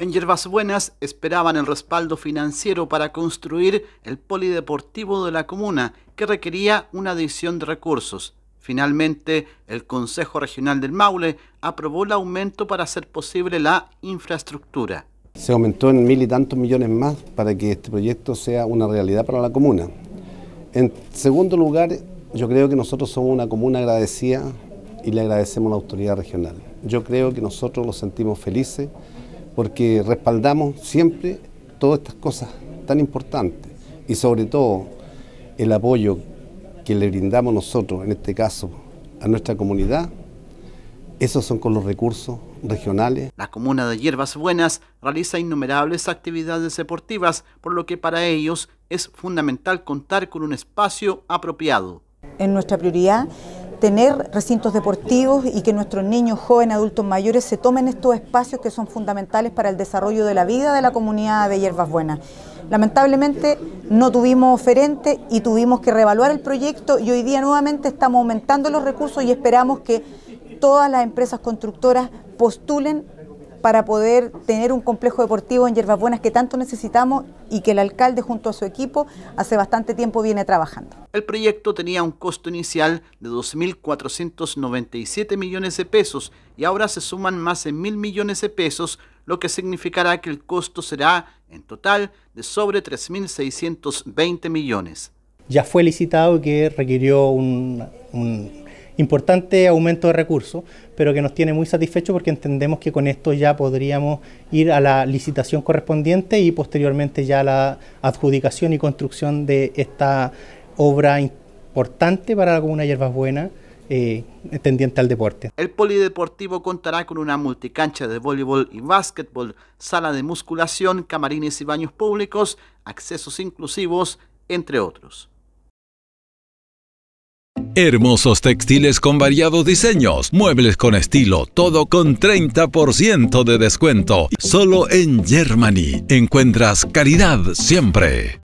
En Yerbas Buenas esperaban el respaldo financiero para construir el polideportivo de la comuna, que requería una adición de recursos. Finalmente, el Consejo Regional del Maule aprobó el aumento para hacer posible la infraestructura. Se aumentó en mil y tantos millones más para que este proyecto sea una realidad para la comuna. En segundo lugar, yo creo que nosotros somos una comuna agradecida y le agradecemos a la autoridad regional. Yo creo que nosotros lo sentimos felices porque respaldamos siempre todas estas cosas tan importantes y sobre todo el apoyo que le brindamos nosotros, en este caso a nuestra comunidad, esos son con los recursos regionales. La comuna de Hierbas Buenas realiza innumerables actividades deportivas, por lo que para ellos es fundamental contar con un espacio apropiado. En nuestra prioridad tener recintos deportivos y que nuestros niños, jóvenes, adultos mayores se tomen estos espacios que son fundamentales para el desarrollo de la vida de la comunidad de Hierbas Buenas. Lamentablemente no tuvimos oferente y tuvimos que reevaluar el proyecto y hoy día nuevamente estamos aumentando los recursos y esperamos que todas las empresas constructoras postulen para poder tener un complejo deportivo en Hierbas Buenas que tanto necesitamos y que el alcalde junto a su equipo hace bastante tiempo viene trabajando. El proyecto tenía un costo inicial de 2.497 millones de pesos y ahora se suman más de 1.000 millones de pesos, lo que significará que el costo será en total de sobre 3.620 millones. Ya fue licitado que requirió un importante aumento de recursos, pero que nos tiene muy satisfechos porque entendemos que con esto ya podríamos ir a la licitación correspondiente y posteriormente ya a la adjudicación y construcción de esta obra importante para la comuna Hierbas Buenas. Eh, tendiente al deporte. El polideportivo contará con una multicancha de voleibol y básquetbol, sala de musculación, camarines y baños públicos, accesos inclusivos, entre otros. Hermosos textiles con variados diseños, muebles con estilo, todo con 30% de descuento. Solo en Germany encuentras caridad siempre.